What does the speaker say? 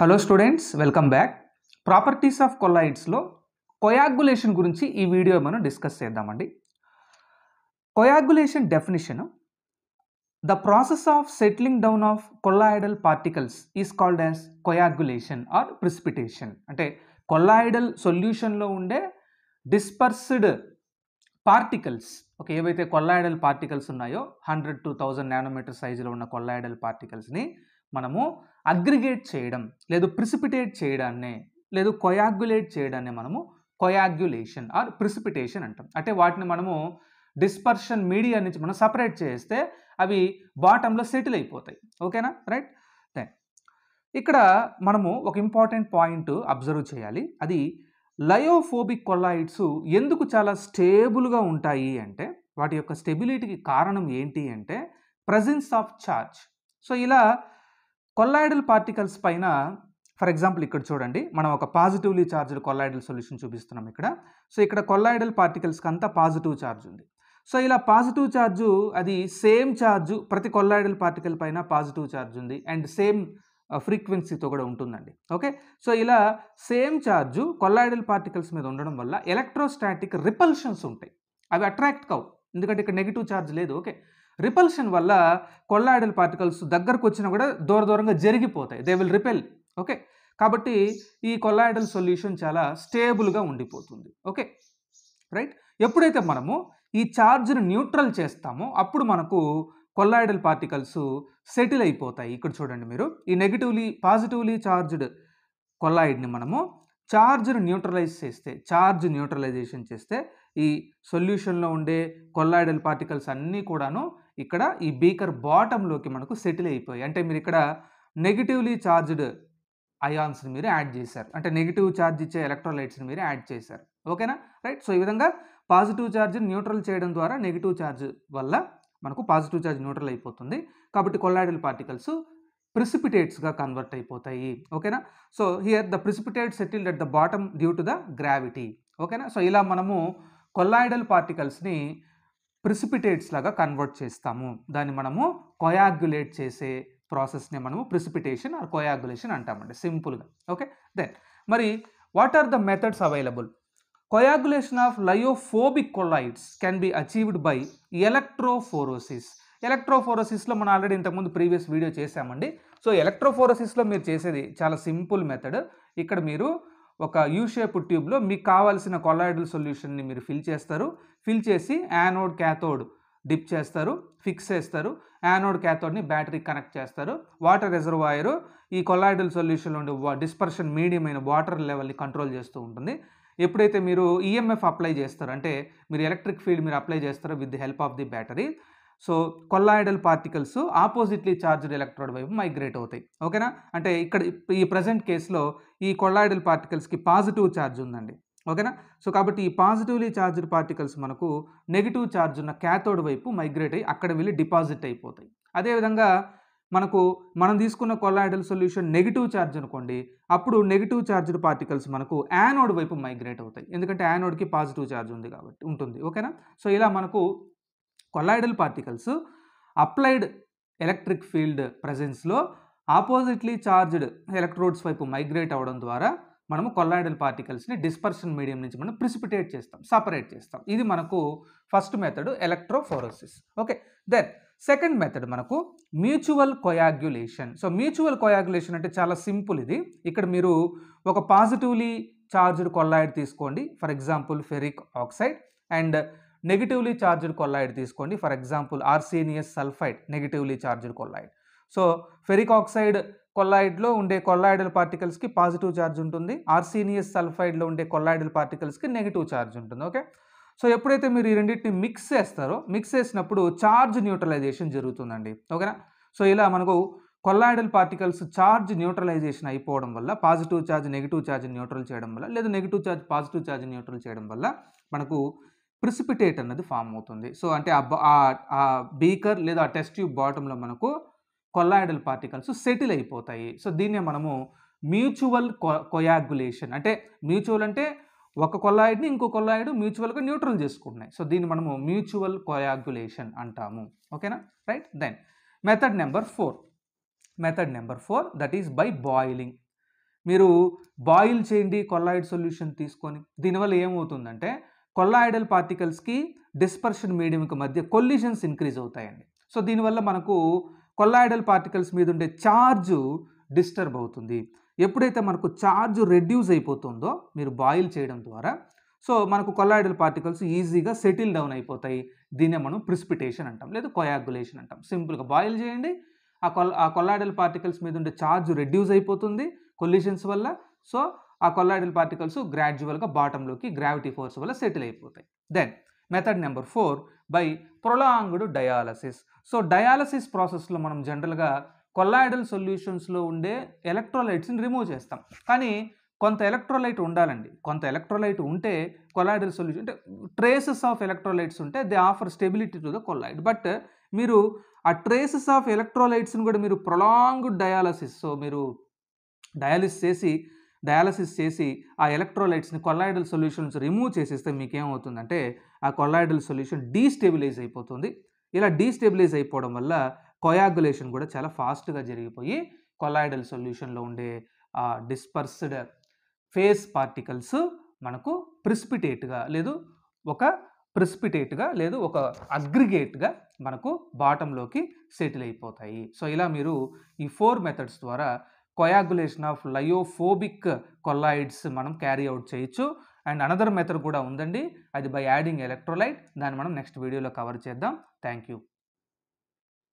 hello students welcome back properties of కొల్లాయిడ్స్లో coagulation గురించి ఈ వీడియో మనం డిస్కస్ చేద్దామండి coagulation definition the process of settling down of colloidal particles is called as coagulation or precipitation అంటే colloidal సొల్యూషన్లో ఉండే dispersed particles okay ఏవైతే colloidal particles ఉన్నాయో హండ్రెడ్ టు థౌజండ్ నానోమీటర్ సైజులో ఉన్న కొల్లాయిడల్ పార్టికల్స్ని మనము అగ్రిగేట్ చేయడం లేదు ప్రిసిపిటేట్ చేయడాన్నే లేదు కొయాగ్యులేట్ చేయడాన్ని మనము కొయాగ్యులేషన్ ఆర్ ప్రిసిపిటేషన్ అంటాం అంటే వాటిని మనము డిస్పర్షన్ మీడియా నుంచి మనం సపరేట్ చేస్తే అవి బాటంలో సెటిల్ అయిపోతాయి ఓకేనా రైట్ దెన్ ఇక్కడ మనము ఒక ఇంపార్టెంట్ పాయింట్ అబ్జర్వ్ చేయాలి అది లయోఫోబిక్ కొల్లాయిడ్స్ ఎందుకు చాలా స్టేబుల్గా ఉంటాయి అంటే వాటి యొక్క స్టెబిలిటీకి కారణం ఏంటి అంటే ప్రజెన్స్ ఆఫ్ ఛార్జ్ సో ఇలా కొల్లాయిడల్ పార్టికల్స్ పైన ఫర్ ఎగ్జాంపుల్ ఇక్కడ చూడండి మనం ఒక పాజిటివ్లీ చార్జ్డ్ కొల్లాయిడల్ సొల్యూషన్ చూపిస్తున్నాం ఇక్కడ సో ఇక్కడ కొల్లాయిడల్ పార్టికల్స్కి అంతా పాజిటివ్ ఛార్జ్ ఉంది సో ఇలా పాజిటివ్ ఛార్జు అది సేమ్ ఛార్జు ప్రతి కొల్లాయిడల్ పార్టికల్ పైన పాజిటివ్ ఛార్జ్ ఉంది అండ్ సేమ్ ఫ్రీక్వెన్సీతో కూడా ఉంటుందండి ఓకే సో ఇలా సేమ్ ఛార్జు కొల్లాయిడల్ పార్టికల్స్ మీద ఉండడం వల్ల ఎలక్ట్రోస్టాటిక్ రిపల్షన్స్ ఉంటాయి అవి అట్రాక్ట్ కావు ఎందుకంటే ఇక్కడ నెగిటివ్ ఛార్జ్ లేదు ఓకే రిపల్షన్ వల్ల కొల్లాయిడల్ పార్టికల్స్ దగ్గరకు వచ్చినా కూడా దూర దూరంగా జరిగిపోతాయి దే విల్ రిపెల్ ఓకే కాబట్టి ఈ కొల్లాయిడల్ సొల్యూషన్ చాలా స్టేబుల్గా ఉండిపోతుంది ఓకే రైట్ ఎప్పుడైతే మనము ఈ ఛార్జ్ని న్యూట్రల్ చేస్తామో అప్పుడు మనకు కొల్లాయిడల్ పార్టికల్స్ సెటిల్ అయిపోతాయి ఇక్కడ చూడండి మీరు ఈ నెగిటివ్లీ పాజిటివ్లీ ఛార్జ్డ్ కొల్లాయిడ్ని మనము ఛార్జ్ను న్యూట్రలైజ్ చేస్తే ఛార్జ్ న్యూట్రలైజేషన్ చేస్తే ఈ సొల్యూషన్లో ఉండే కొల్లాయిడల్ పార్టికల్స్ అన్నీ కూడాను ఇక్కడ ఈ బీకర్ బాటంలోకి మనకు సెటిల్ అయిపోయి అంటే మీరు ఇక్కడ నెగిటివ్లీ చార్జ్డ్ అయాన్స్ని మీరు యాడ్ చేశారు అంటే నెగిటివ్ ఛార్జ్ ఇచ్చే ఎలక్ట్రోలైట్స్ని మీరు యాడ్ చేశారు ఓకేనా రైట్ సో ఈ విధంగా పాజిటివ్ ఛార్జ్ న్యూట్రల్ చేయడం ద్వారా నెగిటివ్ ఛార్జ్ వల్ల మనకు పాజిటివ్ ఛార్జ్ న్యూట్రల్ అయిపోతుంది కాబట్టి కొల్లాయిడల్ పార్టికల్స్ ప్రిసిపిటేట్స్గా కన్వర్ట్ అయిపోతాయి ఓకేనా so here the precipitate settled at the bottom due to the gravity ఓకేనా సో ఇలా మనము కొల్లాయిడల్ పార్టికల్స్ని ప్రిసిపిటేట్స్ లాగా కన్వర్ట్ చేస్తాము దాన్ని మనము కొయాగ్యులేట్ చేసే ప్రాసెస్ని మనము ప్రిసిపిటేషన్ ఆర్ కొయాగ్యులేషన్ అంటామండి సింపుల్గా ఓకే దెన్ మరి what are the methods available coagulation of lyophobic colloids can be achieved by electrophoresis ఎలక్ట్రోఫోరోసిస్లో మనం ఆల్రెడీ ఇంతకుముందు ప్రీవియస్ వీడియో చేశామండి సో ఎలక్ట్రోఫోరోసిస్లో మీరు చేసేది చాలా సింపుల్ మెథడ్ ఇక్కడ మీరు ఒక యూ షేప్ ట్యూబ్లో మీకు కావాల్సిన కొలాయిడల్ సొల్యూషన్ని మీరు ఫిల్ చేస్తారు ఫిల్ చేసి యానోడ్ క్యాథోడ్ డిప్ చేస్తారు ఫిక్స్ చేస్తారు యానోడ్ క్యాథోడ్ని బ్యాటరీ కనెక్ట్ చేస్తారు వాటర్ రిజర్వాయరు ఈ కొలాయిడల్ సొల్యూషన్లో ఉండే డిస్పర్షన్ మీడియం అయిన వాటర్ లెవెల్ని కంట్రోల్ చేస్తూ ఉంటుంది ఎప్పుడైతే మీరు ఈఎంఎఫ్ e అప్లై చేస్తారు అంటే మీరు ఎలక్ట్రిక్ ఫీల్డ్ మీరు అప్లై చేస్తారో with the help of the battery so colloidal particles oppositely charged electrode వైపు మైగ్రేట్ అవుతాయి ఓకేనా అంటే ఇక్కడ ఈ ప్రజెంట్ కేసులో ఈ కొల్లాయిడల్ పార్టికల్స్కి పాజిటివ్ ఛార్జ్ ఉందండి ఓకేనా సో కాబట్టి ఈ పాజిటివ్లీ ఛార్జ్డ్ పార్టికల్స్ మనకు నెగిటివ్ ఛార్జ్ ఉన్న క్యాథోడ్ వైపు మైగ్రేట్ అయ్యి అక్కడ వెళ్ళి డిపాజిట్ అయిపోతాయి అదేవిధంగా మనకు మనం తీసుకున్న కొల్లాయిడల్ సొల్యూషన్ నెగిటివ్ ఛార్జ్ అనుకోండి అప్పుడు నెగిటివ్ ఛార్జ్డ్ పార్టికల్స్ మనకు యానోడ్ వైపు మైగ్రేట్ అవుతాయి ఎందుకంటే యానోడ్కి పాజిటివ్ ఛార్జ్ ఉంది కాబట్టి ఉంటుంది ఓకేనా సో ఇలా మనకు colloidal particles applied electric field ప్రజెన్స్లో ఆపోజిట్లీ చార్జ్డ్ ఎలక్ట్రోడ్స్ వైపు మైగ్రేట్ అవ్వడం ద్వారా మనము కొల్లాయిడల్ పార్టికల్స్ని డిస్పర్షన్ మీడియం నుంచి మనం ప్రిసిపిటేట్ చేస్తాం సపరేట్ చేస్తాం ఇది మనకు first method electrophoresis okay then second method మనకు mutual coagulation so mutual coagulation అంటే చాలా సింపుల్ ఇది ఇక్కడ మీరు ఒక పాజిటివ్లీ చార్జ్డ్ కొల్లాయిడ్ తీసుకోండి for example ferric oxide and negatively charged colloid తీసుకోండి for example arsenious sulphide negatively charged colloid so ferric oxide కొల్లాయిడ్లో ఉండే కొల్లాయిడల్ పార్టికల్స్కి పాజిటివ్ ఛార్జ్ ఉంటుంది ఆర్సీనియస్ సల్ఫైడ్లో ఉండే కొల్లాయిడల్ పార్టికల్స్కి నెగిటివ్ ఛార్జ్ ఉంటుంది ఓకే సో ఎప్పుడైతే మీరు ఈ రెండింటిని మిక్స్ చేస్తారో మిక్స్ చేసినప్పుడు ఛార్జ్ న్యూట్రలైజేషన్ జరుగుతుందండి ఓకేనా సో ఇలా మనకు కొల్లాయిడల్ పార్టికల్స్ ఛార్జ్ న్యూట్రలైజేషన్ అయిపోవడం వల్ల positive charge negative charge neutral చేయడం వల్ల లేదా negative charge positive charge neutral చేయడం వల్ల మనకు ప్రిసిపిటేట్ అన్నది ఫామ్ అవుతుంది సో అంటే ఆ బీకర్ లేదా ఆ టెస్ట్ ట్యూబ్ బాటంలో మనకు కొల్లాయిడల్ పార్టికల్స్ సెటిల్ అయిపోతాయి సో దీన్నే మనము మ్యూచువల్ కొయాగ్యులేషన్ అంటే మ్యూచువల్ అంటే ఒక కొల్లాయిడ్ని ఇంకో కొల్లాయిడ్ మ్యూచువల్గా న్యూట్రల్ చేసుకుంటున్నాయి సో దీన్ని మనము మ్యూచువల్ కొయాగ్యులేషన్ అంటాము ఓకేనా right then method number four method number four that is by boiling మీరు బాయిల్ చేయండి కొల్లాయిడ్ సొల్యూషన్ తీసుకొని దీనివల్ల ఏమవుతుందంటే కొల్లాయిడల్ పార్టికల్స్కి డిస్పర్షన్ మీడియంకి మధ్య కొల్లిషన్స్ ఇంక్రీజ్ అవుతాయండి సో దీనివల్ల మనకు కొల్లాయిడల్ పార్టికల్స్ మీద ఉండే ఛార్జ్ డిస్టర్బ్ అవుతుంది ఎప్పుడైతే మనకు ఛార్జ్ రెడ్యూస్ అయిపోతుందో మీరు బాయిల్ చేయడం ద్వారా సో మనకు కొల్లాయిడల్ పార్టికల్స్ ఈజీగా సెటిల్ డౌన్ అయిపోతాయి దీన్నే మనం ప్రిసిపిటేషన్ అంటాం లేదా కొయాగులేషన్ అంటాం సింపుల్గా బాయిల్ చేయండి ఆ కొల్ ఆ కొల్లాయిడల్ పార్టికల్స్ మీద ఉండే ఛార్జ్ రెడ్యూస్ అయిపోతుంది కొల్యూషన్స్ వల్ల సో ఆ కొల్లాయిడల్ పార్టికల్స్ గ్రాడ్యువల్గా బాటంలోకి గ్రావిటీ ఫోర్స్ వల్ల సెటిల్ అయిపోతాయి then method number four by prolonged dialysis so dialysis ప్రాసెస్లో మనం జనరల్గా కొల్లాయిడల్ సొల్యూషన్స్లో ఉండే ఎలక్ట్రోలైట్స్ని రిమూవ్ చేస్తాం కానీ కొంత ఎలక్ట్రోలైట్ ఉండాలండి కొంత ఎలక్ట్రోలైట్ ఉంటే కొలాయిడల్ సొల్యూషన్ అంటే ట్రేసెస్ ఆఫ్ ఎలక్ట్రోలైట్స్ ఉంటే they offer stability to the colloid but మీరు ఆ ట్రేసెస్ ఆఫ్ ఎలక్ట్రోలైట్స్ని కూడా మీరు ప్రొలాంగ్డ్ డయాలసిస్ సో మీరు డయాలిసిస్ చేసి డయాలసిస్ చేసి ఆ ఎలక్ట్రోలైట్స్ని కొల్లాయిడల్ సొల్యూషన్స్ రిమూవ్ చేసేస్తే ఏమవుతుందంటే ఆ కొల్లాయిడల్ సొల్యూషన్ డీస్టెబిలైజ్ అయిపోతుంది ఇలా డీస్టెబిలైజ్ అయిపోవడం వల్ల కొయాగులేషన్ కూడా చాలా ఫాస్ట్గా జరిగిపోయి కొల్లాయిడల్ సొల్యూషన్లో ఉండే ఆ డిస్పర్స్డ్ ఫేస్ పార్టికల్స్ మనకు ప్రిస్పిటేట్గా లేదు ఒక ప్రిస్పిటేట్గా లేదు ఒక అగ్రిగేట్గా మనకు బాటంలోకి సెటిల్ అయిపోతాయి సో ఇలా మీరు ఈ ఫోర్ మెథడ్స్ ద్వారా కొయాగులేషన్ ఆఫ్ లయోఫోబిక్ కొల్లాయిడ్స్ మనం క్యారీ అవుట్ చేయొచ్చు అండ్ అనదర్ మెథడ్ కూడా ఉందండి అది బై యాడింగ్ ఎలక్ట్రోలైట్ దాన్ని మనం నెక్స్ట్ వీడియోలో కవర్ చేద్దాం థ్యాంక్ యూ